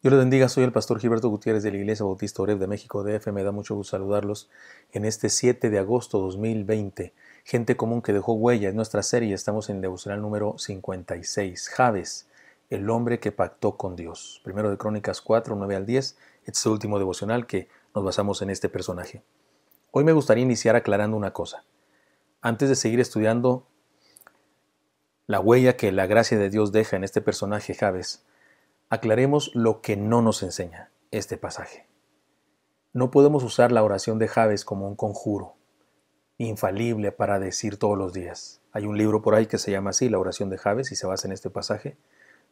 Dios les bendiga, soy el pastor Gilberto Gutiérrez de la Iglesia Bautista Oreb de México DF. Me da mucho gusto saludarlos en este 7 de agosto 2020. Gente común que dejó huella en nuestra serie. Estamos en el devocional número 56. Javes, el hombre que pactó con Dios. Primero de Crónicas 4, 9 al 10. Este es el último devocional que nos basamos en este personaje. Hoy me gustaría iniciar aclarando una cosa. Antes de seguir estudiando la huella que la gracia de Dios deja en este personaje Javes, aclaremos lo que no nos enseña este pasaje. No podemos usar la oración de Javes como un conjuro infalible para decir todos los días. Hay un libro por ahí que se llama así, La oración de Javes, y se basa en este pasaje,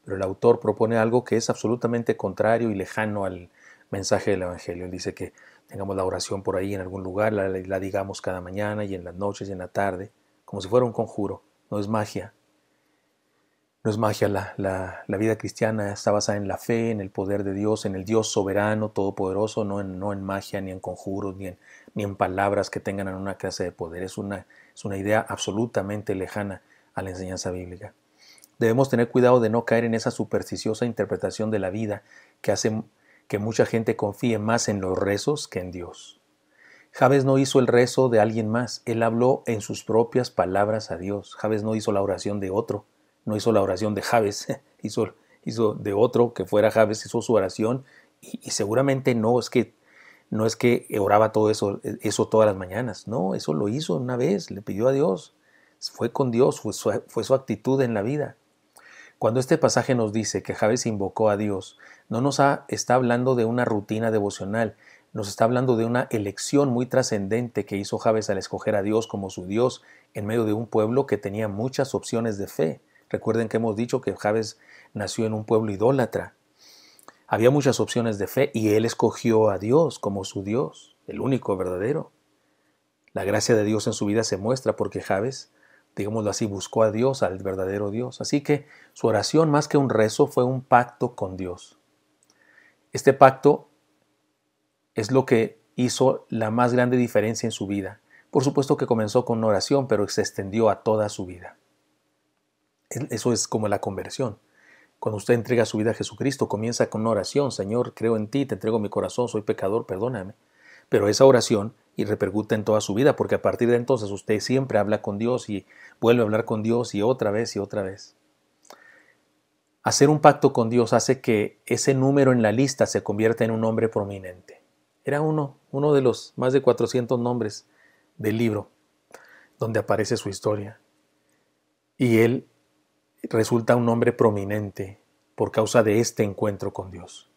pero el autor propone algo que es absolutamente contrario y lejano al mensaje del Evangelio. Él dice que tengamos la oración por ahí en algún lugar, la, la digamos cada mañana y en las noches y en la tarde, como si fuera un conjuro, no es magia, no es magia, la, vida cristiana está basada en la fe, en el poder de Dios, en el Dios soberano, todopoderoso, no en, no en magia, ni en conjuros, ni en, ni en palabras que tengan una clase de poder. Es una, es una idea absolutamente lejana a la enseñanza bíblica. Debemos tener cuidado de no caer en esa supersticiosa interpretación de la vida que hace que mucha gente confíe más en los rezos que en Dios. Javes no hizo el rezo de alguien más, él habló en sus propias palabras a Dios. Javes no hizo la oración de otro no hizo la oración de Javes, hizo, hizo de otro que fuera Javes, hizo su oración y, seguramente no es que no es que oraba todo eso, e, eso todas las mañanas, no, eso lo hizo una vez, le pidió a Dios, fue con Dios, fue su, fue su actitud en la vida. Cuando este pasaje nos dice que Javes invocó a Dios, no nos está hablando de una rutina devocional, nos está hablando de una elección muy trascendente que hizo Javes al escoger a Dios como su Dios en medio de un pueblo que tenía muchas opciones de fe. Recuerden que hemos dicho que Javes nació en un pueblo idólatra. Había muchas opciones de fe y él escogió a Dios como su Dios, el único verdadero. La gracia de Dios en su vida se muestra porque Javes, digámoslo así, buscó a Dios, al verdadero Dios. Así que su oración, más que un rezo, fue un pacto con Dios. Este pacto es lo que hizo la más grande diferencia en su vida. Por supuesto que comenzó con una oración, pero se extendió a toda su vida. Eso es como la conversión. Cuando usted entrega su vida a Jesucristo, comienza con una oración, Señor, creo en ti, te entrego mi corazón, soy pecador, perdóname. Pero esa oración y repercute en toda su vida, porque a partir de entonces usted siempre habla con Dios y vuelve a hablar con Dios y otra vez y otra vez. Hacer un pacto con Dios hace que ese número en la lista se convierta en un nombre prominente. Era uno, uno de los más de 400 nombres del libro donde aparece su historia. Y él resulta un hombre prominente por causa de este encuentro con Dios.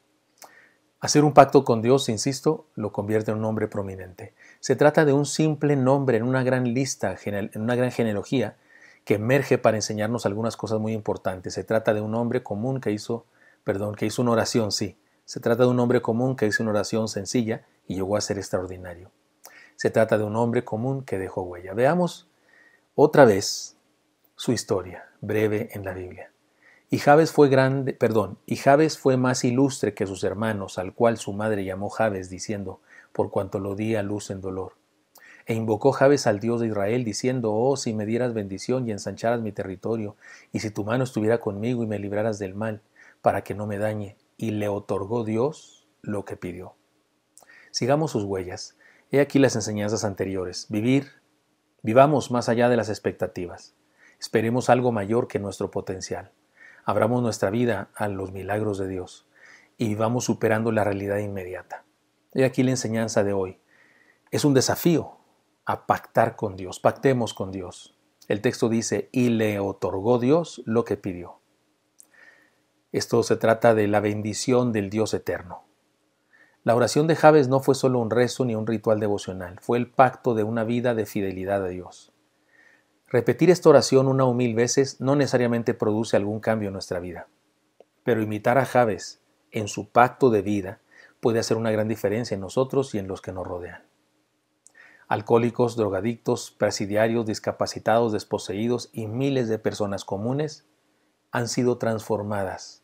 Hacer un pacto con Dios, insisto, lo convierte en un hombre prominente. Se trata de un simple nombre en una gran lista, en una gran genealogía que emerge para enseñarnos algunas cosas muy importantes. Se trata de un hombre común que hizo, perdón, que hizo una oración, sí. Se trata de un hombre común que hizo una oración sencilla y llegó a ser extraordinario. Se trata de un hombre común que dejó huella. Veamos otra vez su historia breve en la Biblia. Y Jabes fue grande, perdón, y Jabes fue más ilustre que sus hermanos, al cual su madre llamó Jabes, diciendo, por cuanto lo di a luz en dolor. E invocó Jabes al Dios de Israel, diciendo, Oh, si me dieras bendición y ensancharas mi territorio, y si tu mano estuviera conmigo y me libraras del mal, para que no me dañe. Y le otorgó Dios lo que pidió. Sigamos sus huellas. He aquí las enseñanzas anteriores. Vivir, vivamos más allá de las expectativas. Esperemos algo mayor que nuestro potencial. Abramos nuestra vida a los milagros de Dios y vamos superando la realidad inmediata. Y aquí la enseñanza de hoy. Es un desafío a pactar con Dios. Pactemos con Dios. El texto dice, y le otorgó Dios lo que pidió. Esto se trata de la bendición del Dios eterno. La oración de Javes no fue solo un rezo ni un ritual devocional, fue el pacto de una vida de fidelidad a Dios. Repetir esta oración una o mil veces no necesariamente produce algún cambio en nuestra vida, pero imitar a Javes en su pacto de vida puede hacer una gran diferencia en nosotros y en los que nos rodean. Alcohólicos, drogadictos, presidiarios, discapacitados, desposeídos y miles de personas comunes han sido transformadas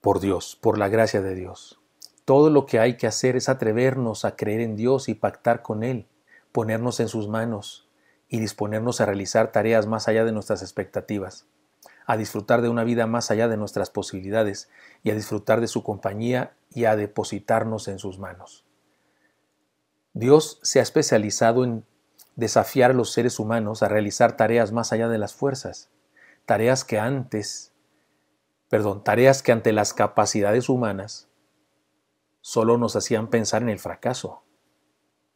por Dios, por la gracia de Dios. Todo lo que hay que hacer es atrevernos a creer en Dios y pactar con Él, ponernos en sus manos, y disponernos a realizar tareas más allá de nuestras expectativas, a disfrutar de una vida más allá de nuestras posibilidades y a disfrutar de su compañía y a depositarnos en sus manos. Dios se ha especializado en desafiar a los seres humanos a realizar tareas más allá de las fuerzas, tareas que antes, perdón, tareas que ante las capacidades humanas solo nos hacían pensar en el fracaso.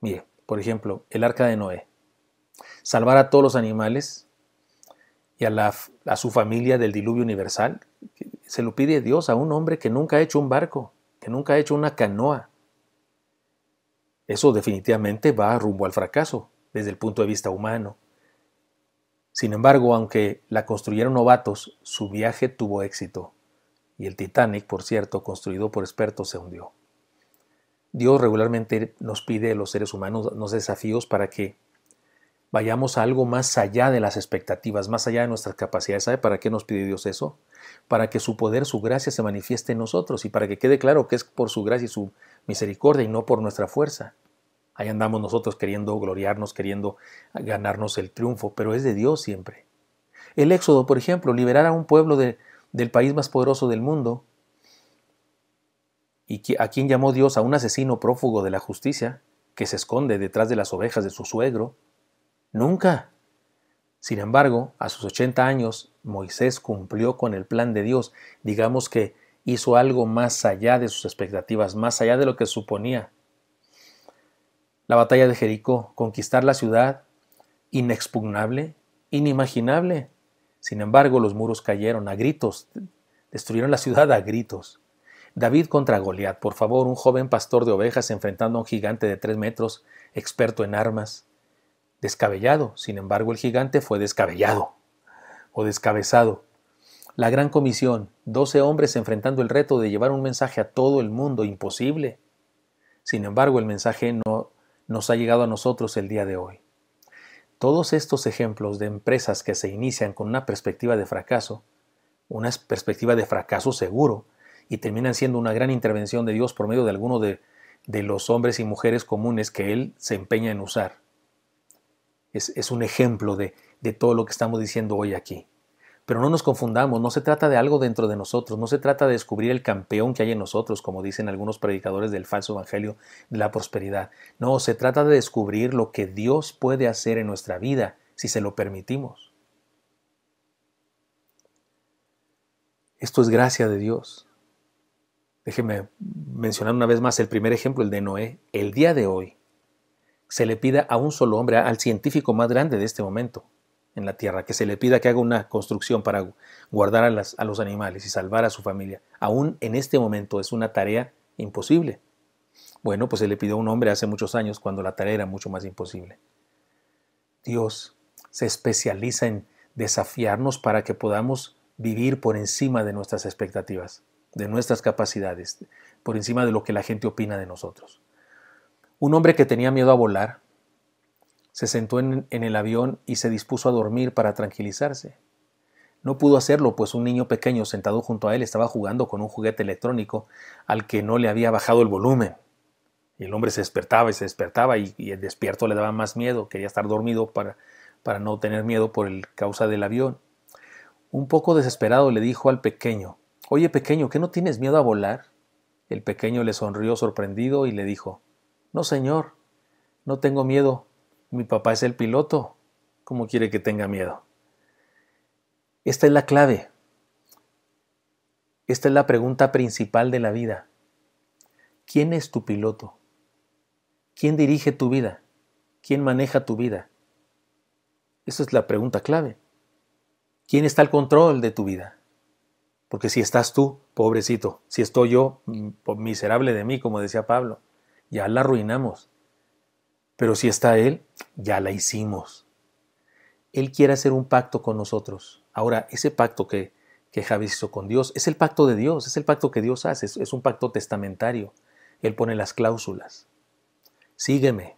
Mire, por ejemplo, el arca de Noé salvar a todos los animales y a, su familia del diluvio universal. Se lo pide Dios a un hombre que nunca ha hecho un barco, que nunca ha hecho una canoa. Eso definitivamente va rumbo al fracaso desde el punto de vista humano. Sin embargo, aunque la construyeron novatos, su viaje tuvo éxito. Y el Titanic, por cierto, construido por expertos, se hundió. Dios regularmente nos pide a los seres humanos, nos desafíos para que vayamos a algo más allá de las expectativas, más allá de nuestras capacidades. ¿Sabe para qué nos pide Dios eso? Para que su poder, su gracia se manifieste en nosotros y para que quede claro que es por su gracia y su misericordia y no por nuestra fuerza. Ahí andamos nosotros queriendo gloriarnos, queriendo ganarnos el triunfo, pero es de Dios siempre. El éxodo, por ejemplo, liberar a un pueblo del país más poderoso del mundo, y a quien llamó Dios a un asesino prófugo de la justicia, que se esconde detrás de las ovejas de su suegro, Nunca. Sin embargo, a sus 80 años, Moisés cumplió con el plan de Dios. Digamos que hizo algo más allá de sus expectativas, más allá de lo que suponía. La batalla de Jericó, conquistar la ciudad, inexpugnable, inimaginable. Sin embargo, los muros cayeron a gritos, destruyeron la ciudad a gritos. David contra Goliat, por favor, un joven pastor de ovejas enfrentando a un gigante de tres metros, experto en armas descabellado. Sin embargo, el gigante fue descabellado o descabezado. La gran comisión, 12 hombres enfrentando el reto de llevar un mensaje a todo el mundo, imposible. Sin embargo, el mensaje no nos ha llegado a nosotros el día de hoy. Todos estos ejemplos de empresas que se inician con una perspectiva de fracaso, una perspectiva de fracaso seguro, y terminan siendo una gran intervención de Dios por medio de alguno de, de los hombres y mujeres comunes que Él se empeña en usar es, un ejemplo de, de todo lo que estamos diciendo hoy aquí. Pero no nos confundamos, no se trata de algo dentro de nosotros, no se trata de descubrir el campeón que hay en nosotros, como dicen algunos predicadores del falso evangelio de la prosperidad. No, se trata de descubrir lo que Dios puede hacer en nuestra vida si se lo permitimos. Esto es gracia de Dios. Déjeme mencionar una vez más el primer ejemplo, el de Noé. El día de hoy, se le pida a un solo hombre, al científico más grande de este momento en la Tierra, que se le pida que haga una construcción para guardar a, a los animales y salvar a su familia, aún en este momento es una tarea imposible. Bueno, pues se le pidió a un hombre hace muchos años cuando la tarea era mucho más imposible. Dios se especializa en desafiarnos para que podamos vivir por encima de nuestras expectativas, de nuestras capacidades, por encima de lo que la gente opina de nosotros. Un hombre que tenía miedo a volar se sentó en, el avión y se dispuso a dormir para tranquilizarse. No pudo hacerlo, pues un niño pequeño sentado junto a él estaba jugando con un juguete electrónico al que no le había bajado el volumen. Y el hombre se despertaba y se despertaba y, el despierto le daba más miedo, quería estar dormido para, para no tener miedo por el causa del avión. Un poco desesperado le dijo al pequeño, Oye pequeño, ¿qué no tienes miedo a volar? El pequeño le sonrió sorprendido y le dijo, no, Señor, no tengo miedo. Mi papá es el piloto. ¿Cómo quiere que tenga miedo? Esta es la clave. Esta es la pregunta principal de la vida. ¿Quién es tu piloto? ¿Quién dirige tu vida? ¿Quién maneja tu vida? Esa es la pregunta clave. ¿Quién está al control de tu vida? Porque si estás tú, pobrecito, si estoy yo, mm, miserable de mí, como decía Pablo, ya la arruinamos. Pero si está Él, ya la hicimos. Él quiere hacer un pacto con nosotros. Ahora, ese pacto que, que Javis hizo con Dios es el pacto de Dios, es el pacto que Dios hace, es, un pacto testamentario. Él pone las cláusulas. Sígueme,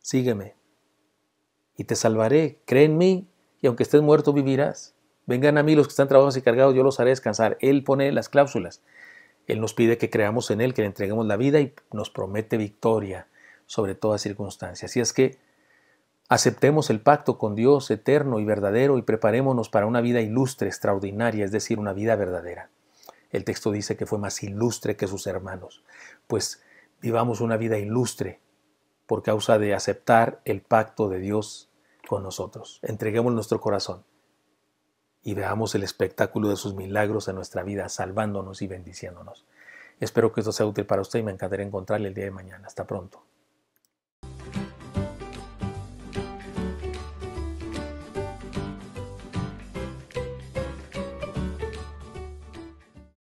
sígueme, y te salvaré. Cree en mí, y aunque estés muerto, vivirás. Vengan a mí los que están trabajados y cargados, yo los haré descansar. Él pone las cláusulas. Él nos pide que creamos en Él, que le entreguemos la vida y nos promete victoria sobre todas circunstancias. Así es que aceptemos el pacto con Dios eterno y verdadero y preparémonos para una vida ilustre, extraordinaria, es decir, una vida verdadera. El texto dice que fue más ilustre que sus hermanos. Pues vivamos una vida ilustre por causa de aceptar el pacto de Dios con nosotros. Entreguemos nuestro corazón y veamos el espectáculo de sus milagros en nuestra vida, salvándonos y bendiciéndonos. Espero que esto sea útil para usted y me encantaría encontrarle el día de mañana. Hasta pronto.